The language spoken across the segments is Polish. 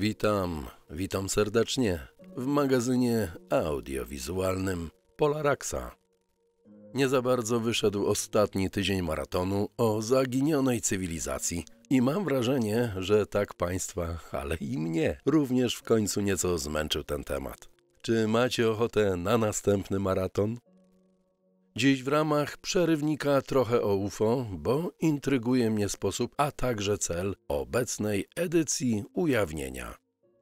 Witam, witam serdecznie w magazynie audiowizualnym Polaraxa. Nie za bardzo wyszedł ostatni tydzień maratonu o zaginionej cywilizacji i mam wrażenie, że tak Państwa, ale i mnie również w końcu nieco zmęczył ten temat. Czy macie ochotę na następny maraton? Dziś w ramach przerywnika trochę o UFO, bo intryguje mnie sposób, a także cel obecnej edycji ujawnienia.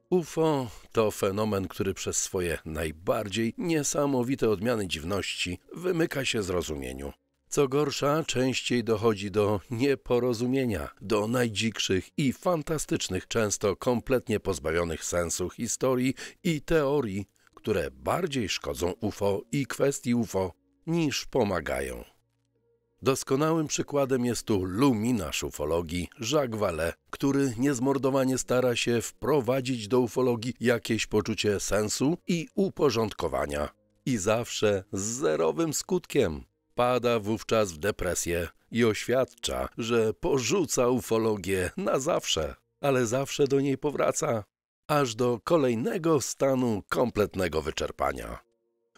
UFO to fenomen, który przez swoje najbardziej niesamowite odmiany dziwności wymyka się zrozumieniu. Co gorsza, częściej dochodzi do nieporozumienia, do najdzikszych i fantastycznych, często kompletnie pozbawionych sensu historii i teorii, które bardziej szkodzą UFO i kwestii UFO niż pomagają. Doskonałym przykładem jest tu luminarz ufologii Jacques Vallée, który niezmordowanie stara się wprowadzić do ufologii jakieś poczucie sensu i uporządkowania. I zawsze z zerowym skutkiem. Pada wówczas w depresję i oświadcza, że porzuca ufologię na zawsze, ale zawsze do niej powraca, aż do kolejnego stanu kompletnego wyczerpania.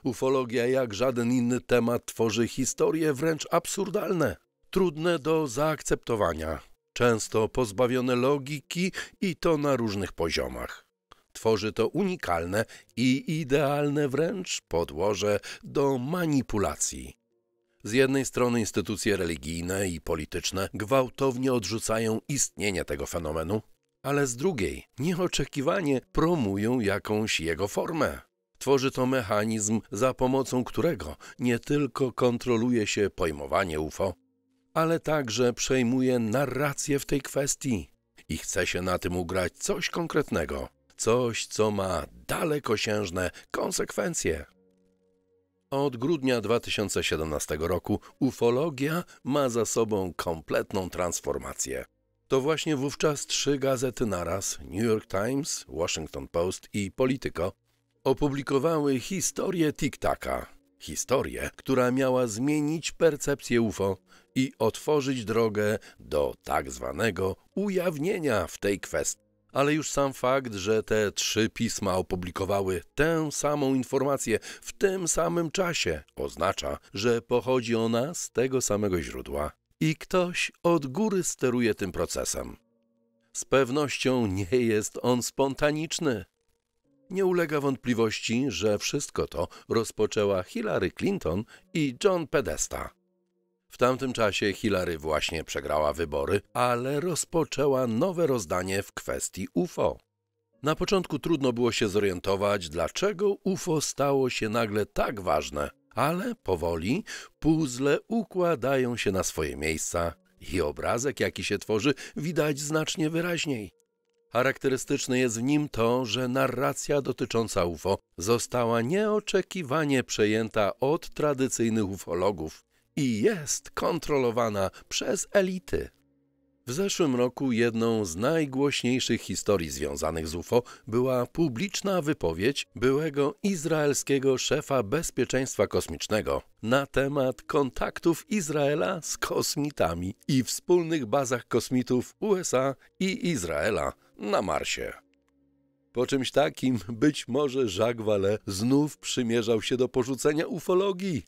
Ufologia jak żaden inny temat tworzy historie wręcz absurdalne, trudne do zaakceptowania, często pozbawione logiki i to na różnych poziomach. Tworzy to unikalne i idealne wręcz podłoże do manipulacji. Z jednej strony instytucje religijne i polityczne gwałtownie odrzucają istnienie tego fenomenu, ale z drugiej nieoczekiwanie promują jakąś jego formę. Tworzy to mechanizm, za pomocą którego nie tylko kontroluje się pojmowanie UFO, ale także przejmuje narrację w tej kwestii i chce się na tym ugrać coś konkretnego, coś, co ma dalekosiężne konsekwencje. Od grudnia 2017 roku ufologia ma za sobą kompletną transformację. To właśnie wówczas trzy gazety naraz New York Times, Washington Post i Politico opublikowały historię TikToka. Historię, która miała zmienić percepcję UFO i otworzyć drogę do tak zwanego ujawnienia w tej kwestii. Ale już sam fakt, że te trzy pisma opublikowały tę samą informację w tym samym czasie, oznacza, że pochodzi ona z tego samego źródła i ktoś od góry steruje tym procesem. Z pewnością nie jest on spontaniczny. Nie ulega wątpliwości, że wszystko to rozpoczęła Hillary Clinton i John Pedesta. W tamtym czasie Hillary właśnie przegrała wybory, ale rozpoczęła nowe rozdanie w kwestii UFO. Na początku trudno było się zorientować, dlaczego UFO stało się nagle tak ważne, ale powoli puzzle układają się na swoje miejsca i obrazek, jaki się tworzy, widać znacznie wyraźniej. Charakterystyczne jest w nim to, że narracja dotycząca UFO została nieoczekiwanie przejęta od tradycyjnych ufologów i jest kontrolowana przez elity. W zeszłym roku jedną z najgłośniejszych historii związanych z UFO była publiczna wypowiedź byłego izraelskiego szefa bezpieczeństwa kosmicznego na temat kontaktów Izraela z kosmitami i wspólnych bazach kosmitów USA i Izraela na Marsie. Po czymś takim być może Jacques Vallée znów przymierzał się do porzucenia ufologii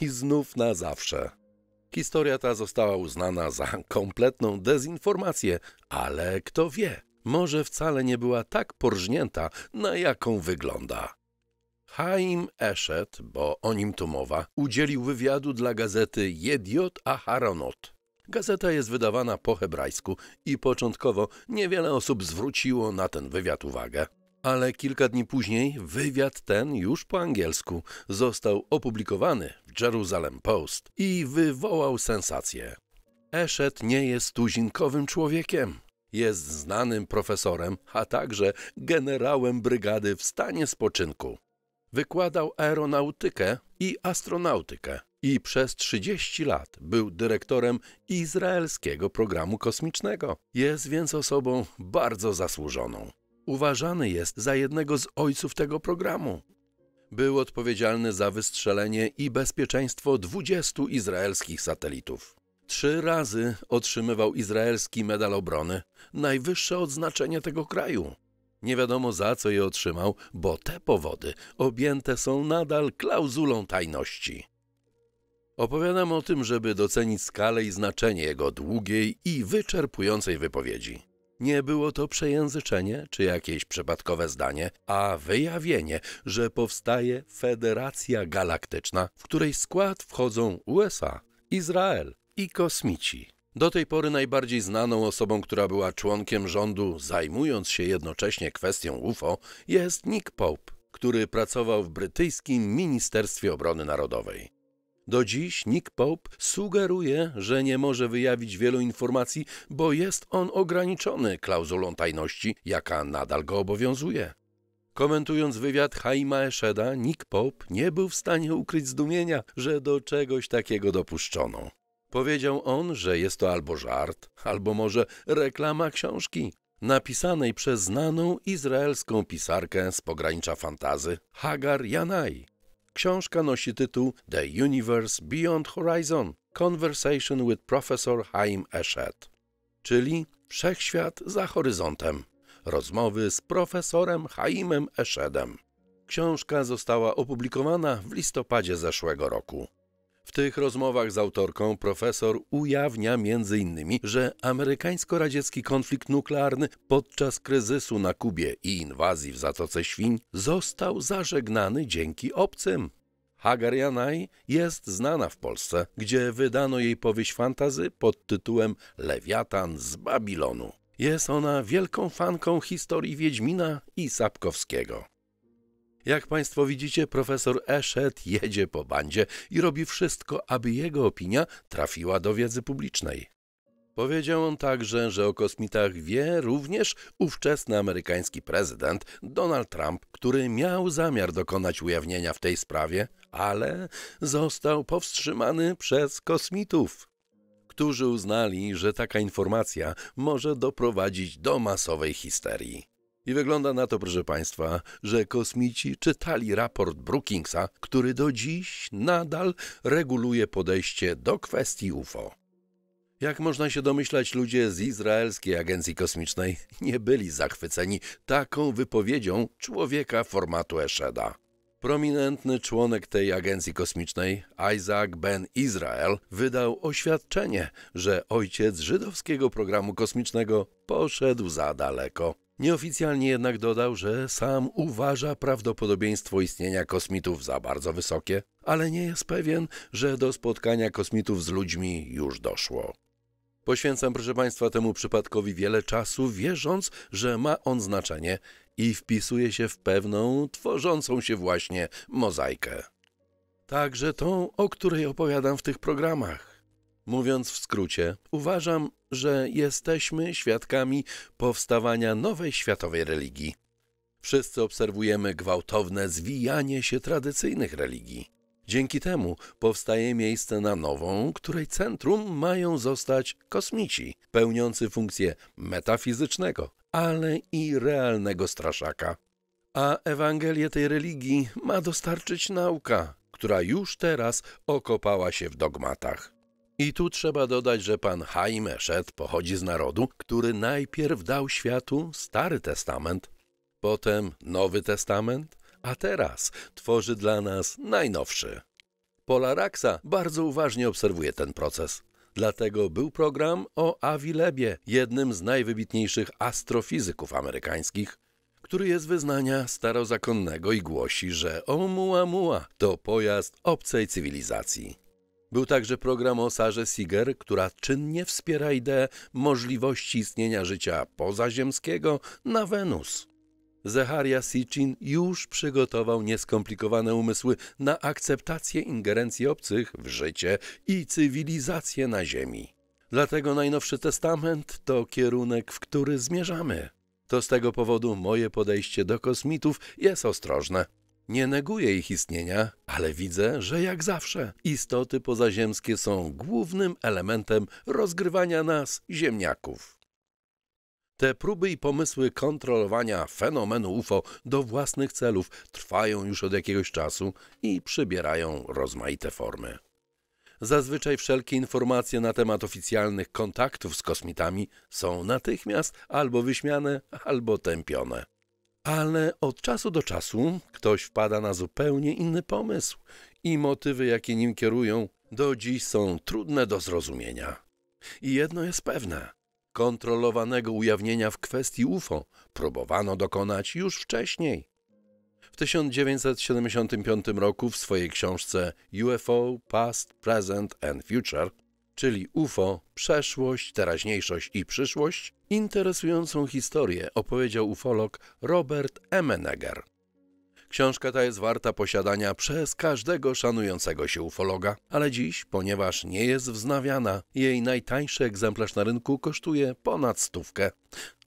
i znów na zawsze. Historia ta została uznana za kompletną dezinformację, ale kto wie, może wcale nie była tak porżnięta, na jaką wygląda. Haim Eshet, bo o nim tu mowa, udzielił wywiadu dla gazety Jediot Aharonot. Gazeta jest wydawana po hebrajsku i początkowo niewiele osób zwróciło na ten wywiad uwagę. Ale kilka dni później wywiad ten już po angielsku został opublikowany w Jerusalem Post i wywołał sensację. Eszet nie jest tuzinkowym człowiekiem. Jest znanym profesorem, a także generałem brygady w stanie spoczynku. Wykładał aeronautykę i astronautykę i przez 30 lat był dyrektorem izraelskiego programu kosmicznego. Jest więc osobą bardzo zasłużoną. Uważany jest za jednego z ojców tego programu. Był odpowiedzialny za wystrzelenie i bezpieczeństwo 20 izraelskich satelitów. Trzy razy otrzymywał izraelski medal obrony, najwyższe odznaczenie tego kraju. Nie wiadomo za co je otrzymał, bo te powody objęte są nadal klauzulą tajności. Opowiadam o tym, żeby docenić skalę i znaczenie jego długiej i wyczerpującej wypowiedzi. Nie było to przejęzyczenie czy jakieś przypadkowe zdanie, a wyjawienie, że powstaje Federacja Galaktyczna, w której skład wchodzą USA, Izrael i kosmici. Do tej pory najbardziej znaną osobą, która była członkiem rządu, zajmując się jednocześnie kwestią UFO, jest Nick Pope, który pracował w brytyjskim Ministerstwie Obrony Narodowej. Do dziś Nick Pope sugeruje, że nie może wyjawić wielu informacji, bo jest on ograniczony klauzulą tajności, jaka nadal go obowiązuje. Komentując wywiad Haima Esheda, Nick Pope nie był w stanie ukryć zdumienia, że do czegoś takiego dopuszczono. Powiedział on, że jest to albo żart, albo może reklama książki, napisanej przez znaną izraelską pisarkę z pogranicza fantazy Hagar Janai. Książka nosi tytuł The Universe Beyond Horizon – Conversation with Professor Haim Eshet, czyli Wszechświat za horyzontem. Rozmowy z profesorem Haimem Eshedem. Książka została opublikowana w listopadzie zeszłego roku. W tych rozmowach z autorką profesor ujawnia m.in., że amerykańsko-radziecki konflikt nuklearny podczas kryzysu na Kubie i inwazji w Zatoce Świń został zażegnany dzięki obcym. Hagar Janaj jest znana w Polsce, gdzie wydano jej powieść fantazy pod tytułem Lewiatan z Babilonu. Jest ona wielką fanką historii Wiedźmina i Sapkowskiego. Jak Państwo widzicie, profesor Eszet jedzie po bandzie i robi wszystko, aby jego opinia trafiła do wiedzy publicznej. Powiedział on także, że o kosmitach wie również ówczesny amerykański prezydent Donald Trump, który miał zamiar dokonać ujawnienia w tej sprawie, ale został powstrzymany przez kosmitów, którzy uznali, że taka informacja może doprowadzić do masowej histerii. I wygląda na to, proszę Państwa, że kosmici czytali raport Brookingsa, który do dziś nadal reguluje podejście do kwestii UFO. Jak można się domyślać, ludzie z Izraelskiej Agencji Kosmicznej nie byli zachwyceni taką wypowiedzią człowieka formatu Esheda. Prominentny członek tej agencji kosmicznej, Isaac Ben Israel, wydał oświadczenie, że ojciec żydowskiego programu kosmicznego poszedł za daleko. Nieoficjalnie jednak dodał, że sam uważa prawdopodobieństwo istnienia kosmitów za bardzo wysokie, ale nie jest pewien, że do spotkania kosmitów z ludźmi już doszło. Poświęcam, proszę Państwa, temu przypadkowi wiele czasu, wierząc, że ma on znaczenie i wpisuje się w pewną, tworzącą się właśnie mozaikę. Także tą, o której opowiadam w tych programach. Mówiąc w skrócie, uważam, że jesteśmy świadkami powstawania nowej światowej religii. Wszyscy obserwujemy gwałtowne zwijanie się tradycyjnych religii. Dzięki temu powstaje miejsce na nową, której centrum mają zostać kosmici, pełniący funkcję metafizycznego, ale i realnego straszaka. A Ewangelię tej religii ma dostarczyć nauka, która już teraz okopała się w dogmatach. I tu trzeba dodać, że pan Jaime Szed pochodzi z narodu, który najpierw dał światu Stary Testament, potem Nowy Testament, a teraz tworzy dla nas najnowszy. Pola Raksa bardzo uważnie obserwuje ten proces. Dlatego był program o Avilebie, Lebie, jednym z najwybitniejszych astrofizyków amerykańskich, który jest wyznania starozakonnego i głosi, że Oumuamua to pojazd obcej cywilizacji. Był także program o Sarze Siger, która czynnie wspiera ideę możliwości istnienia życia pozaziemskiego na Wenus. Zecharia Sitchin już przygotował nieskomplikowane umysły na akceptację ingerencji obcych w życie i cywilizację na Ziemi. Dlatego Najnowszy Testament to kierunek, w który zmierzamy. To z tego powodu moje podejście do kosmitów jest ostrożne. Nie neguję ich istnienia, ale widzę, że jak zawsze istoty pozaziemskie są głównym elementem rozgrywania nas, ziemniaków. Te próby i pomysły kontrolowania fenomenu UFO do własnych celów trwają już od jakiegoś czasu i przybierają rozmaite formy. Zazwyczaj wszelkie informacje na temat oficjalnych kontaktów z kosmitami są natychmiast albo wyśmiane, albo tępione ale od czasu do czasu ktoś wpada na zupełnie inny pomysł i motywy, jakie nim kierują, do dziś są trudne do zrozumienia. I jedno jest pewne: kontrolowanego ujawnienia w kwestii UFO próbowano dokonać już wcześniej. W 1975 roku w swojej książce UFO Past, Present and Future czyli UFO, przeszłość, teraźniejszość i przyszłość, interesującą historię opowiedział ufolog Robert Emenegger. Książka ta jest warta posiadania przez każdego szanującego się ufologa, ale dziś, ponieważ nie jest wznawiana, jej najtańszy egzemplarz na rynku kosztuje ponad stówkę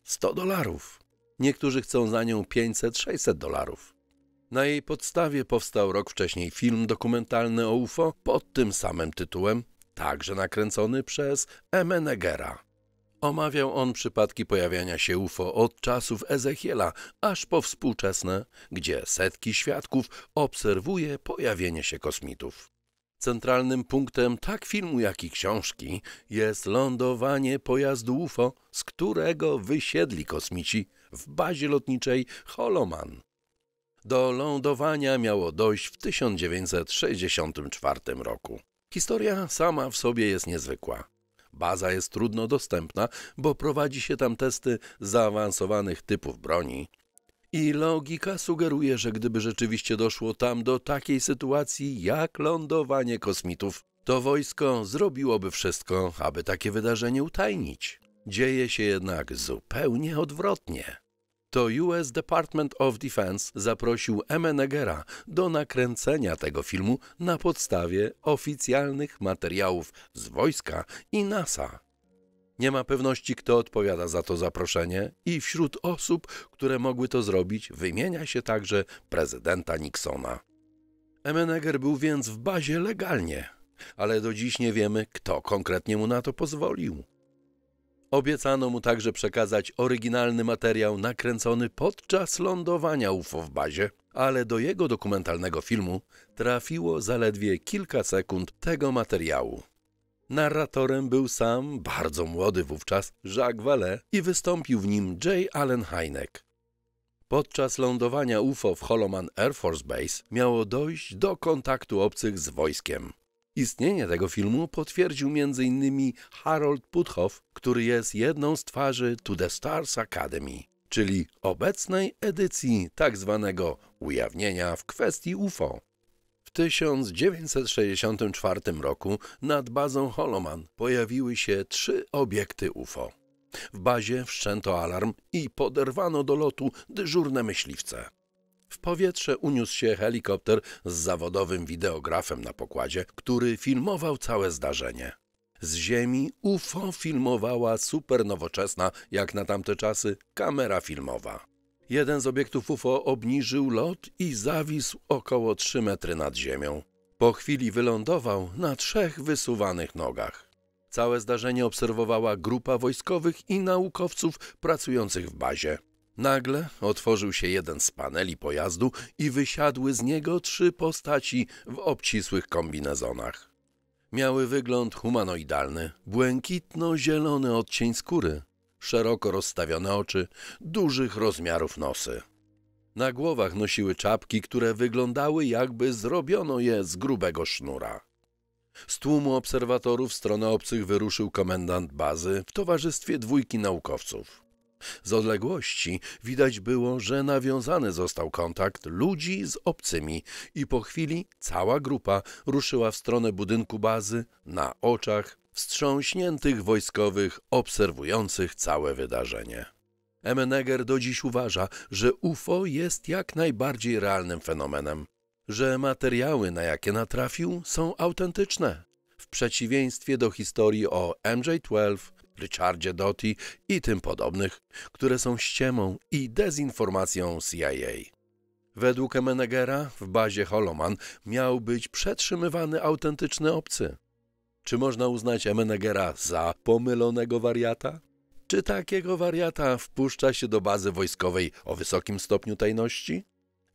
100 dolarów. Niektórzy chcą za nią 500-600 dolarów. Na jej podstawie powstał rok wcześniej film dokumentalny o UFO pod tym samym tytułem, także nakręcony przez Emenegera. Omawiał on przypadki pojawiania się UFO od czasów Ezechiela aż po współczesne, gdzie setki świadków obserwuje pojawienie się kosmitów. Centralnym punktem tak filmu, jak i książki jest lądowanie pojazdu UFO, z którego wysiedli kosmici w bazie lotniczej Holoman. Do lądowania miało dojść w 1964 roku. Historia sama w sobie jest niezwykła. Baza jest trudno dostępna, bo prowadzi się tam testy zaawansowanych typów broni. I logika sugeruje, że gdyby rzeczywiście doszło tam do takiej sytuacji jak lądowanie kosmitów, to wojsko zrobiłoby wszystko, aby takie wydarzenie utajnić. Dzieje się jednak zupełnie odwrotnie to US Department of Defense zaprosił Emenegera do nakręcenia tego filmu na podstawie oficjalnych materiałów z wojska i NASA. Nie ma pewności, kto odpowiada za to zaproszenie i wśród osób, które mogły to zrobić, wymienia się także prezydenta Nixona. Emenegger był więc w bazie legalnie, ale do dziś nie wiemy, kto konkretnie mu na to pozwolił. Obiecano mu także przekazać oryginalny materiał nakręcony podczas lądowania UFO w bazie, ale do jego dokumentalnego filmu trafiło zaledwie kilka sekund tego materiału. Narratorem był sam, bardzo młody wówczas, Jacques Vallée i wystąpił w nim J. Allen Hynek. Podczas lądowania UFO w Holoman Air Force Base miało dojść do kontaktu obcych z wojskiem. Istnienie tego filmu potwierdził m.in. Harold Puthoff, który jest jedną z twarzy To The Stars Academy, czyli obecnej edycji tzw. Tak ujawnienia w kwestii UFO. W 1964 roku nad bazą Holoman pojawiły się trzy obiekty UFO. W bazie wszczęto alarm i poderwano do lotu dyżurne myśliwce. W powietrze uniósł się helikopter z zawodowym wideografem na pokładzie, który filmował całe zdarzenie. Z Ziemi UFO filmowała supernowoczesna, jak na tamte czasy, kamera filmowa. Jeden z obiektów UFO obniżył lot i zawisł około 3 metry nad ziemią. Po chwili wylądował na trzech wysuwanych nogach. Całe zdarzenie obserwowała grupa wojskowych i naukowców pracujących w bazie. Nagle otworzył się jeden z paneli pojazdu i wysiadły z niego trzy postaci w obcisłych kombinezonach. Miały wygląd humanoidalny, błękitno-zielony odcień skóry, szeroko rozstawione oczy, dużych rozmiarów nosy. Na głowach nosiły czapki, które wyglądały jakby zrobiono je z grubego sznura. Z tłumu obserwatorów w stronę obcych wyruszył komendant bazy w towarzystwie dwójki naukowców. Z odległości widać było, że nawiązany został kontakt ludzi z obcymi i po chwili cała grupa ruszyła w stronę budynku bazy na oczach wstrząśniętych wojskowych obserwujących całe wydarzenie. Emeneger do dziś uważa, że UFO jest jak najbardziej realnym fenomenem, że materiały, na jakie natrafił, są autentyczne. W przeciwieństwie do historii o MJ-12 Richardzie Doty i tym podobnych, które są ściemą i dezinformacją CIA. Według Emenegera w bazie Holoman miał być przetrzymywany autentyczny obcy. Czy można uznać Emenegera za pomylonego wariata? Czy takiego wariata wpuszcza się do bazy wojskowej o wysokim stopniu tajności?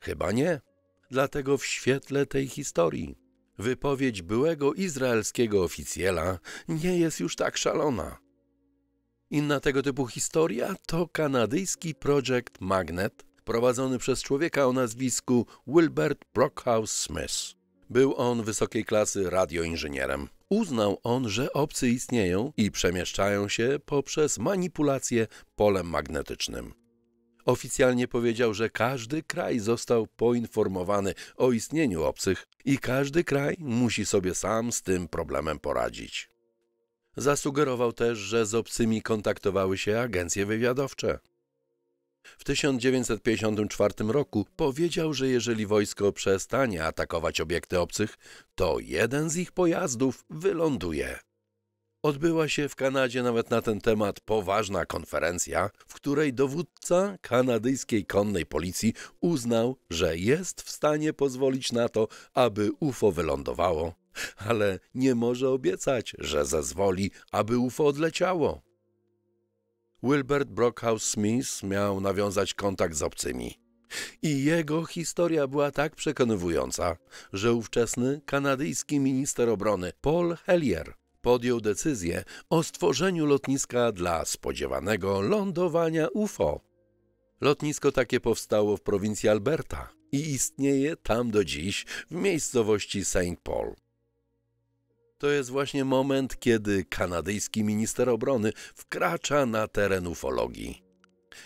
Chyba nie. Dlatego w świetle tej historii wypowiedź byłego izraelskiego oficjela nie jest już tak szalona. Inna tego typu historia to kanadyjski projekt Magnet, prowadzony przez człowieka o nazwisku Wilbert Brockhouse Smith. Był on wysokiej klasy radioinżynierem. Uznał on, że obcy istnieją i przemieszczają się poprzez manipulację polem magnetycznym. Oficjalnie powiedział, że każdy kraj został poinformowany o istnieniu obcych i każdy kraj musi sobie sam z tym problemem poradzić. Zasugerował też, że z obcymi kontaktowały się agencje wywiadowcze. W 1954 roku powiedział, że jeżeli wojsko przestanie atakować obiekty obcych, to jeden z ich pojazdów wyląduje. Odbyła się w Kanadzie nawet na ten temat poważna konferencja, w której dowódca kanadyjskiej konnej policji uznał, że jest w stanie pozwolić na to, aby UFO wylądowało ale nie może obiecać, że zezwoli, aby UFO odleciało. Wilbert Brockhouse Smith miał nawiązać kontakt z obcymi. I jego historia była tak przekonywująca, że ówczesny kanadyjski minister obrony Paul Hellier podjął decyzję o stworzeniu lotniska dla spodziewanego lądowania UFO. Lotnisko takie powstało w prowincji Alberta i istnieje tam do dziś w miejscowości St. Paul. To jest właśnie moment, kiedy kanadyjski minister obrony wkracza na teren ufologii.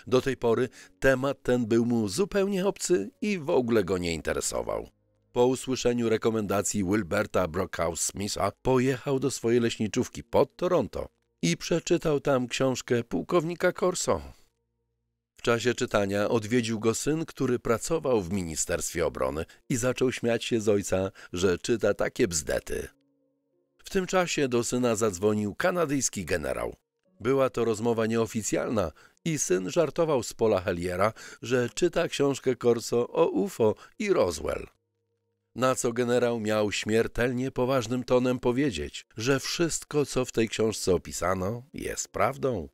Do tej pory temat ten był mu zupełnie obcy i w ogóle go nie interesował. Po usłyszeniu rekomendacji Wilberta Brockhouse-Smitha pojechał do swojej leśniczówki pod Toronto i przeczytał tam książkę pułkownika Corso. W czasie czytania odwiedził go syn, który pracował w Ministerstwie Obrony i zaczął śmiać się z ojca, że czyta takie bzdety. W tym czasie do syna zadzwonił kanadyjski generał. Była to rozmowa nieoficjalna i syn żartował z Pola Heliera, że czyta książkę Corso o UFO i Roswell. Na co generał miał śmiertelnie poważnym tonem powiedzieć, że wszystko, co w tej książce opisano, jest prawdą.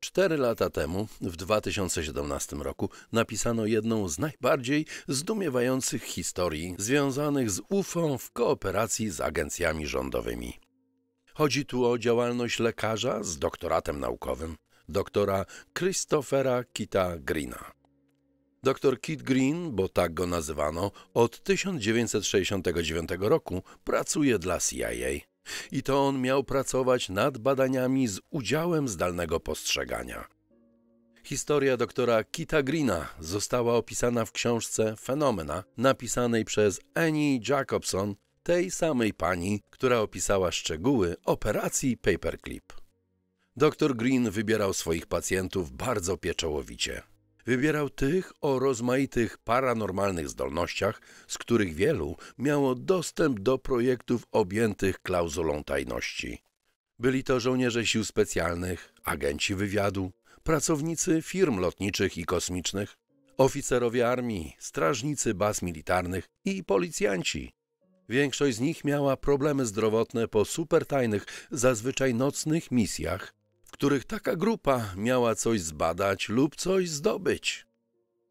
Cztery lata temu, w 2017 roku, napisano jedną z najbardziej zdumiewających historii związanych z UFO w kooperacji z agencjami rządowymi. Chodzi tu o działalność lekarza z doktoratem naukowym, doktora Christophera Kita Greena. Dr Kit Green, bo tak go nazywano, od 1969 roku pracuje dla CIA. I to on miał pracować nad badaniami z udziałem zdalnego postrzegania. Historia doktora Kita Greena została opisana w książce Fenomena, napisanej przez Annie Jacobson, tej samej pani, która opisała szczegóły operacji Paperclip. Doktor Green wybierał swoich pacjentów bardzo pieczołowicie. Wybierał tych o rozmaitych paranormalnych zdolnościach, z których wielu miało dostęp do projektów objętych klauzulą tajności. Byli to żołnierze sił specjalnych, agenci wywiadu, pracownicy firm lotniczych i kosmicznych, oficerowie armii, strażnicy baz militarnych i policjanci. Większość z nich miała problemy zdrowotne po supertajnych, zazwyczaj nocnych misjach których taka grupa miała coś zbadać lub coś zdobyć.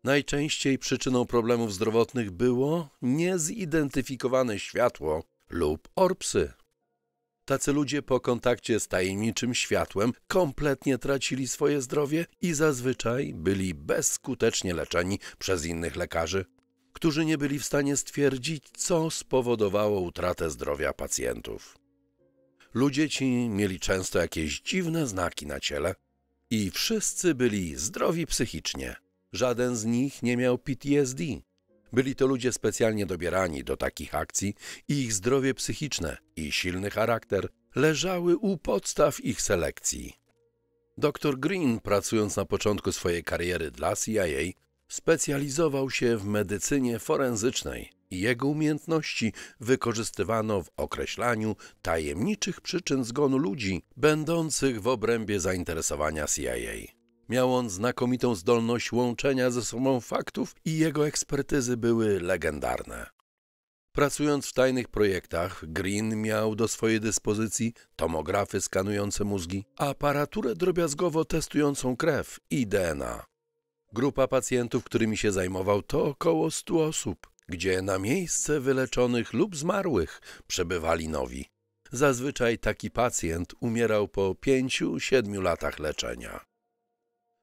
Najczęściej przyczyną problemów zdrowotnych było niezidentyfikowane światło lub orpsy. Tacy ludzie po kontakcie z tajemniczym światłem kompletnie tracili swoje zdrowie i zazwyczaj byli bezskutecznie leczeni przez innych lekarzy, którzy nie byli w stanie stwierdzić, co spowodowało utratę zdrowia pacjentów. Ludzie ci mieli często jakieś dziwne znaki na ciele i wszyscy byli zdrowi psychicznie. Żaden z nich nie miał PTSD. Byli to ludzie specjalnie dobierani do takich akcji i ich zdrowie psychiczne i silny charakter leżały u podstaw ich selekcji. Dr Green, pracując na początku swojej kariery dla CIA, specjalizował się w medycynie forenzycznej, jego umiejętności wykorzystywano w określaniu tajemniczych przyczyn zgonu ludzi będących w obrębie zainteresowania CIA. Miał on znakomitą zdolność łączenia ze sobą faktów i jego ekspertyzy były legendarne. Pracując w tajnych projektach, Green miał do swojej dyspozycji tomografy skanujące mózgi, aparaturę drobiazgowo testującą krew i DNA. Grupa pacjentów, którymi się zajmował, to około 100 osób gdzie na miejsce wyleczonych lub zmarłych przebywali nowi. Zazwyczaj taki pacjent umierał po 5-7 latach leczenia.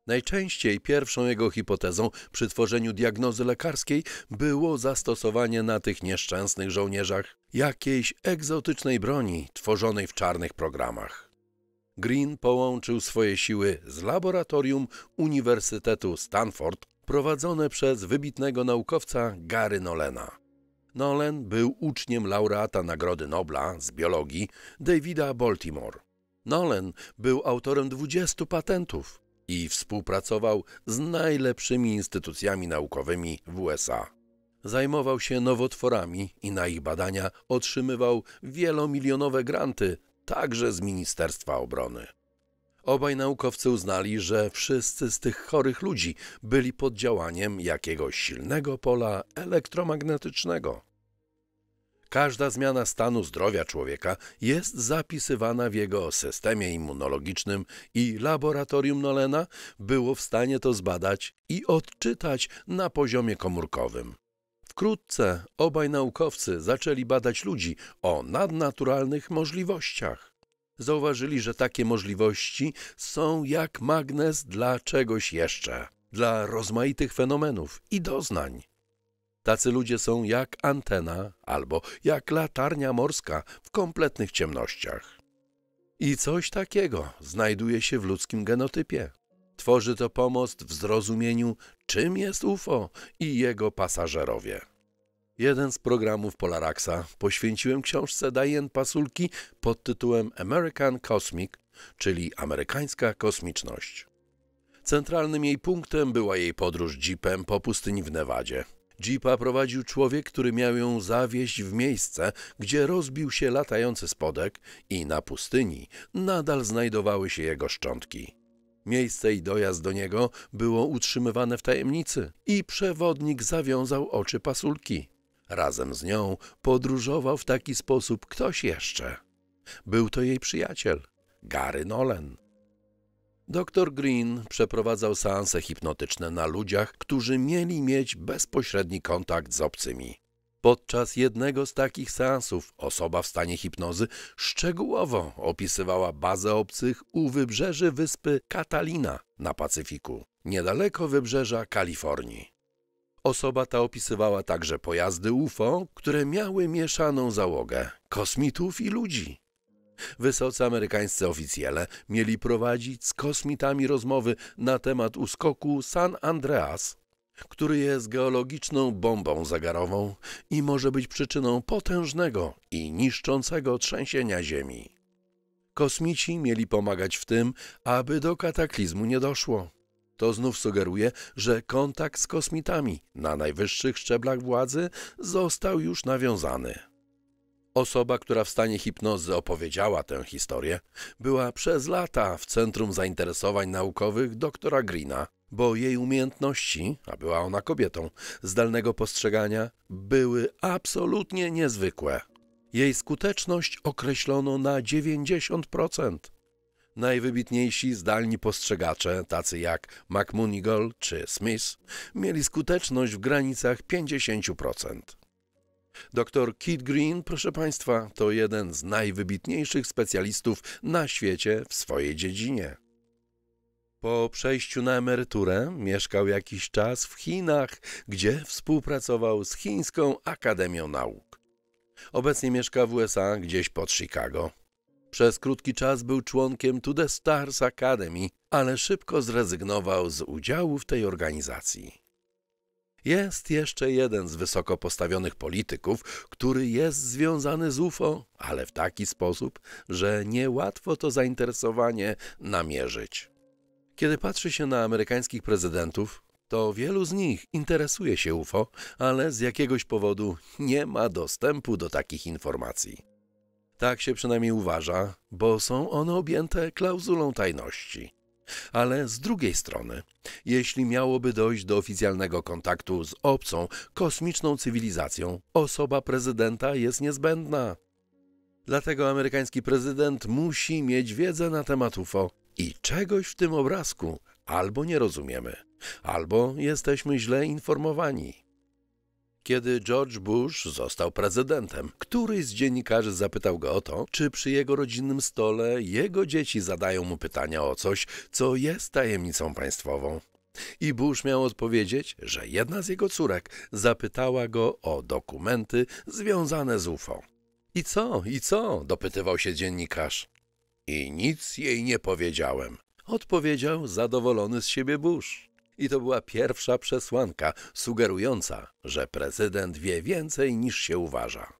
Najczęściej pierwszą jego hipotezą przy tworzeniu diagnozy lekarskiej było zastosowanie na tych nieszczęsnych żołnierzach jakiejś egzotycznej broni tworzonej w czarnych programach. Green połączył swoje siły z laboratorium Uniwersytetu Stanford prowadzone przez wybitnego naukowca Gary Nolena. Nolen był uczniem laureata Nagrody Nobla z biologii Davida Baltimore. Nolen był autorem 20 patentów i współpracował z najlepszymi instytucjami naukowymi w USA. Zajmował się nowotworami i na ich badania otrzymywał wielomilionowe granty, także z Ministerstwa Obrony. Obaj naukowcy uznali, że wszyscy z tych chorych ludzi byli pod działaniem jakiegoś silnego pola elektromagnetycznego. Każda zmiana stanu zdrowia człowieka jest zapisywana w jego systemie immunologicznym i laboratorium Nolena było w stanie to zbadać i odczytać na poziomie komórkowym. Wkrótce obaj naukowcy zaczęli badać ludzi o nadnaturalnych możliwościach. Zauważyli, że takie możliwości są jak magnes dla czegoś jeszcze, dla rozmaitych fenomenów i doznań. Tacy ludzie są jak antena albo jak latarnia morska w kompletnych ciemnościach. I coś takiego znajduje się w ludzkim genotypie. Tworzy to pomost w zrozumieniu, czym jest UFO i jego pasażerowie. Jeden z programów Polaraxa poświęciłem książce Diane Pasulki pod tytułem American Cosmic, czyli Amerykańska Kosmiczność. Centralnym jej punktem była jej podróż jeepem po pustyni w Nevadzie. Jeepa prowadził człowiek, który miał ją zawieźć w miejsce, gdzie rozbił się latający spodek i na pustyni nadal znajdowały się jego szczątki. Miejsce i dojazd do niego było utrzymywane w tajemnicy i przewodnik zawiązał oczy pasulki. Razem z nią podróżował w taki sposób ktoś jeszcze. Był to jej przyjaciel, Gary Nolan. Doktor Green przeprowadzał seanse hipnotyczne na ludziach, którzy mieli mieć bezpośredni kontakt z obcymi. Podczas jednego z takich seansów osoba w stanie hipnozy szczegółowo opisywała bazę obcych u wybrzeży wyspy Catalina na Pacyfiku, niedaleko wybrzeża Kalifornii. Osoba ta opisywała także pojazdy UFO, które miały mieszaną załogę kosmitów i ludzi. Wysocy amerykańscy oficjele mieli prowadzić z kosmitami rozmowy na temat uskoku San Andreas, który jest geologiczną bombą zegarową i może być przyczyną potężnego i niszczącego trzęsienia Ziemi. Kosmici mieli pomagać w tym, aby do kataklizmu nie doszło. To znów sugeruje, że kontakt z kosmitami na najwyższych szczeblach władzy został już nawiązany. Osoba, która w stanie hipnozy opowiedziała tę historię, była przez lata w centrum zainteresowań naukowych doktora Greena, bo jej umiejętności, a była ona kobietą, zdalnego postrzegania były absolutnie niezwykłe. Jej skuteczność określono na 90%. Najwybitniejsi zdalni postrzegacze, tacy jak McMunigal czy Smith, mieli skuteczność w granicach 50%. Dr Kit Green, proszę Państwa, to jeden z najwybitniejszych specjalistów na świecie w swojej dziedzinie. Po przejściu na emeryturę mieszkał jakiś czas w Chinach, gdzie współpracował z Chińską Akademią Nauk. Obecnie mieszka w USA, gdzieś pod Chicago. Przez krótki czas był członkiem To The Stars Academy, ale szybko zrezygnował z udziału w tej organizacji. Jest jeszcze jeden z wysoko postawionych polityków, który jest związany z UFO, ale w taki sposób, że niełatwo to zainteresowanie namierzyć. Kiedy patrzy się na amerykańskich prezydentów, to wielu z nich interesuje się UFO, ale z jakiegoś powodu nie ma dostępu do takich informacji. Tak się przynajmniej uważa, bo są one objęte klauzulą tajności. Ale z drugiej strony, jeśli miałoby dojść do oficjalnego kontaktu z obcą, kosmiczną cywilizacją, osoba prezydenta jest niezbędna. Dlatego amerykański prezydent musi mieć wiedzę na temat UFO i czegoś w tym obrazku albo nie rozumiemy, albo jesteśmy źle informowani. Kiedy George Bush został prezydentem, któryś z dziennikarzy zapytał go o to, czy przy jego rodzinnym stole jego dzieci zadają mu pytania o coś, co jest tajemnicą państwową. I Bush miał odpowiedzieć, że jedna z jego córek zapytała go o dokumenty związane z UFO. I co, i co? dopytywał się dziennikarz. I nic jej nie powiedziałem, odpowiedział zadowolony z siebie Bush. I to była pierwsza przesłanka sugerująca, że prezydent wie więcej niż się uważa.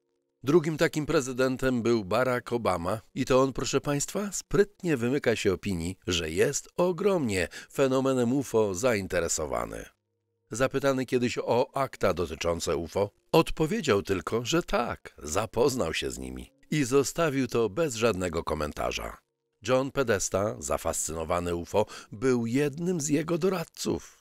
Drugim takim prezydentem był Barack Obama i to on, proszę Państwa, sprytnie wymyka się opinii, że jest ogromnie fenomenem UFO zainteresowany. Zapytany kiedyś o akta dotyczące UFO, odpowiedział tylko, że tak, zapoznał się z nimi i zostawił to bez żadnego komentarza. John Pedesta, zafascynowany UFO, był jednym z jego doradców.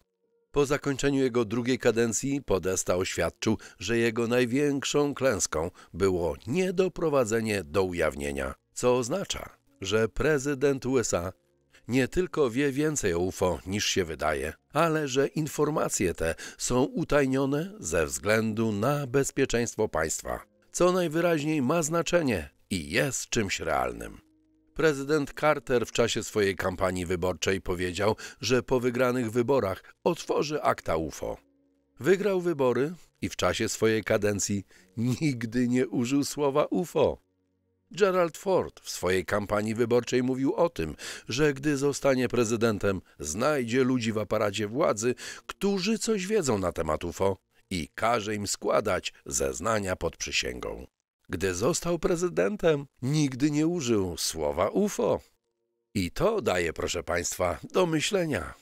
Po zakończeniu jego drugiej kadencji Podesta oświadczył, że jego największą klęską było niedoprowadzenie do ujawnienia, co oznacza, że prezydent USA nie tylko wie więcej o UFO niż się wydaje, ale że informacje te są utajnione ze względu na bezpieczeństwo państwa, co najwyraźniej ma znaczenie i jest czymś realnym. Prezydent Carter w czasie swojej kampanii wyborczej powiedział, że po wygranych wyborach otworzy akta UFO. Wygrał wybory i w czasie swojej kadencji nigdy nie użył słowa UFO. Gerald Ford w swojej kampanii wyborczej mówił o tym, że gdy zostanie prezydentem, znajdzie ludzi w aparacie władzy, którzy coś wiedzą na temat UFO i każe im składać zeznania pod przysięgą gdy został prezydentem, nigdy nie użył słowa UFO. I to daje, proszę Państwa, do myślenia.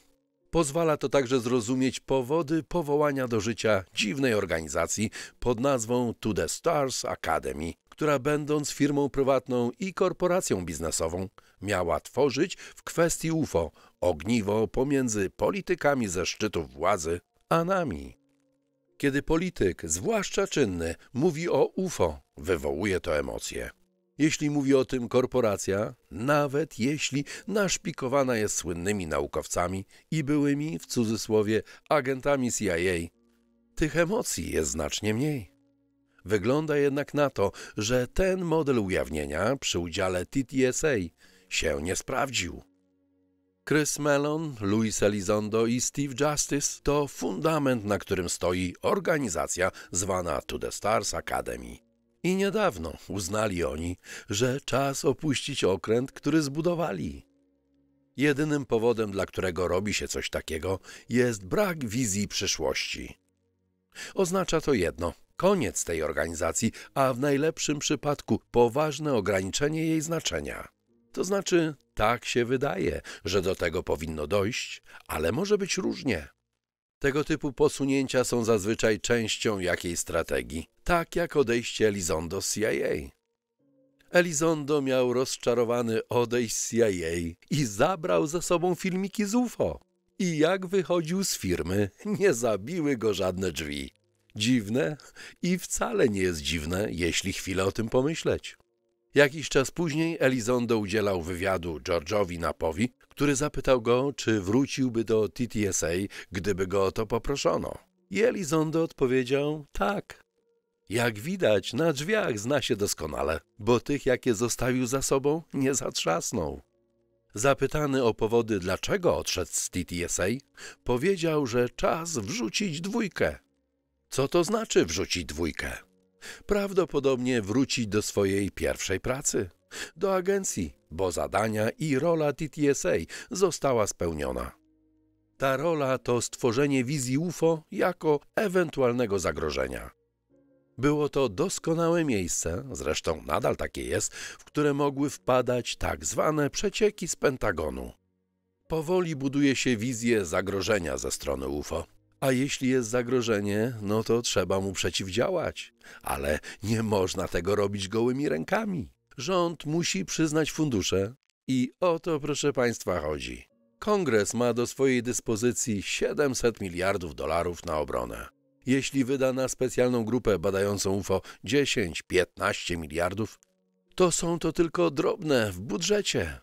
Pozwala to także zrozumieć powody powołania do życia dziwnej organizacji pod nazwą To The Stars Academy, która będąc firmą prywatną i korporacją biznesową, miała tworzyć w kwestii UFO ogniwo pomiędzy politykami ze szczytów władzy a nami. Kiedy polityk, zwłaszcza czynny, mówi o UFO, Wywołuje to emocje. Jeśli mówi o tym korporacja, nawet jeśli naszpikowana jest słynnymi naukowcami i byłymi, w cudzysłowie, agentami CIA, tych emocji jest znacznie mniej. Wygląda jednak na to, że ten model ujawnienia przy udziale TTSA się nie sprawdził. Chris Mellon, Luis Elizondo i Steve Justice to fundament, na którym stoi organizacja zwana To The Stars Academy. I niedawno uznali oni, że czas opuścić okręt, który zbudowali. Jedynym powodem, dla którego robi się coś takiego, jest brak wizji przyszłości. Oznacza to jedno: koniec tej organizacji, a w najlepszym przypadku poważne ograniczenie jej znaczenia. To znaczy, tak się wydaje, że do tego powinno dojść, ale może być różnie. Tego typu posunięcia są zazwyczaj częścią jakiej strategii, tak jak odejście Elizondo z CIA. Elizondo miał rozczarowany odejść z CIA i zabrał ze sobą filmiki z UFO. I jak wychodził z firmy, nie zabiły go żadne drzwi. Dziwne i wcale nie jest dziwne, jeśli chwilę o tym pomyśleć. Jakiś czas później Elizondo udzielał wywiadu George'owi Napowi, który zapytał go, czy wróciłby do TTSA, gdyby go o to poproszono. I Elizondo odpowiedział tak. Jak widać, na drzwiach zna się doskonale, bo tych, jakie zostawił za sobą, nie zatrzasnął. Zapytany o powody, dlaczego odszedł z TTSA, powiedział, że czas wrzucić dwójkę. Co to znaczy wrzucić dwójkę? Prawdopodobnie wrócić do swojej pierwszej pracy, do agencji, bo zadania i rola TTSA została spełniona. Ta rola to stworzenie wizji UFO jako ewentualnego zagrożenia. Było to doskonałe miejsce, zresztą nadal takie jest, w które mogły wpadać tak zwane przecieki z Pentagonu. Powoli buduje się wizję zagrożenia ze strony UFO. A jeśli jest zagrożenie, no to trzeba mu przeciwdziałać. Ale nie można tego robić gołymi rękami. Rząd musi przyznać fundusze i o to, proszę Państwa, chodzi. Kongres ma do swojej dyspozycji 700 miliardów dolarów na obronę. Jeśli wyda na specjalną grupę badającą UFO 10-15 miliardów, to są to tylko drobne w budżecie.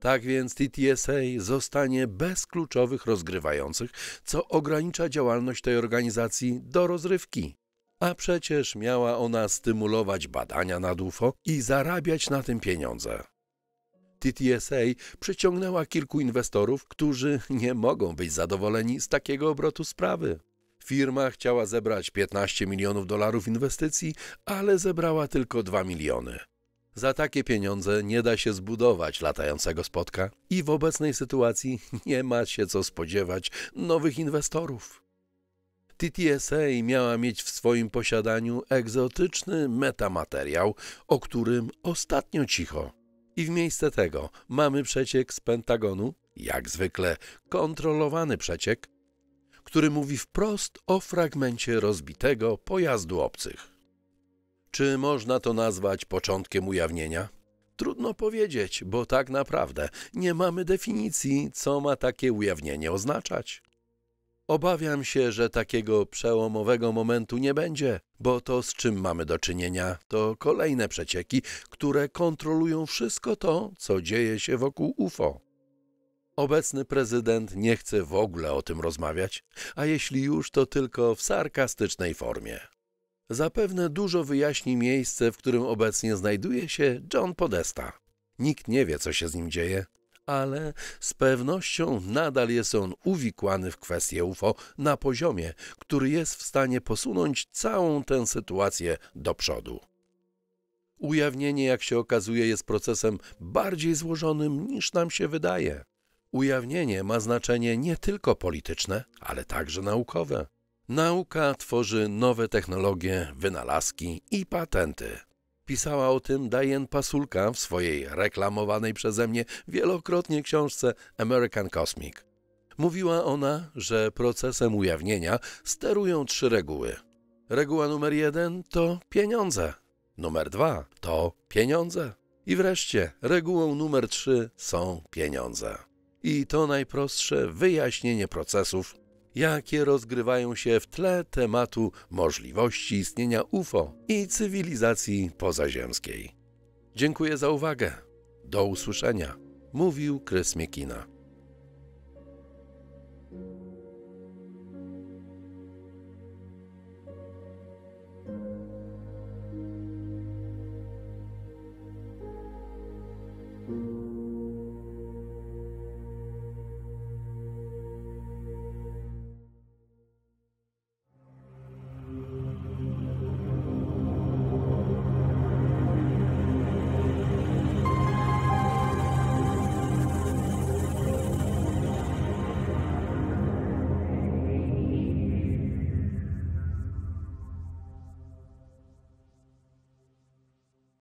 Tak więc TTSA zostanie bez kluczowych rozgrywających, co ogranicza działalność tej organizacji do rozrywki. A przecież miała ona stymulować badania nad UFO i zarabiać na tym pieniądze. TTSA przyciągnęła kilku inwestorów, którzy nie mogą być zadowoleni z takiego obrotu sprawy. Firma chciała zebrać 15 milionów dolarów inwestycji, ale zebrała tylko 2 miliony. Za takie pieniądze nie da się zbudować latającego spotka i w obecnej sytuacji nie ma się co spodziewać nowych inwestorów. TTSA miała mieć w swoim posiadaniu egzotyczny metamateriał, o którym ostatnio cicho. I w miejsce tego mamy przeciek z Pentagonu, jak zwykle kontrolowany przeciek, który mówi wprost o fragmencie rozbitego pojazdu obcych. Czy można to nazwać początkiem ujawnienia? Trudno powiedzieć, bo tak naprawdę nie mamy definicji, co ma takie ujawnienie oznaczać. Obawiam się, że takiego przełomowego momentu nie będzie, bo to, z czym mamy do czynienia, to kolejne przecieki, które kontrolują wszystko to, co dzieje się wokół UFO. Obecny prezydent nie chce w ogóle o tym rozmawiać, a jeśli już, to tylko w sarkastycznej formie. Zapewne dużo wyjaśni miejsce, w którym obecnie znajduje się John Podesta. Nikt nie wie, co się z nim dzieje, ale z pewnością nadal jest on uwikłany w kwestię UFO na poziomie, który jest w stanie posunąć całą tę sytuację do przodu. Ujawnienie, jak się okazuje, jest procesem bardziej złożonym niż nam się wydaje. Ujawnienie ma znaczenie nie tylko polityczne, ale także naukowe. Nauka tworzy nowe technologie, wynalazki i patenty. Pisała o tym Diane Pasulka w swojej reklamowanej przeze mnie wielokrotnie książce American Cosmic. Mówiła ona, że procesem ujawnienia sterują trzy reguły. Reguła numer jeden to pieniądze, numer dwa to pieniądze i wreszcie regułą numer trzy są pieniądze. I to najprostsze wyjaśnienie procesów jakie rozgrywają się w tle tematu możliwości istnienia UFO i cywilizacji pozaziemskiej. Dziękuję za uwagę. Do usłyszenia. Mówił Krys Miekina.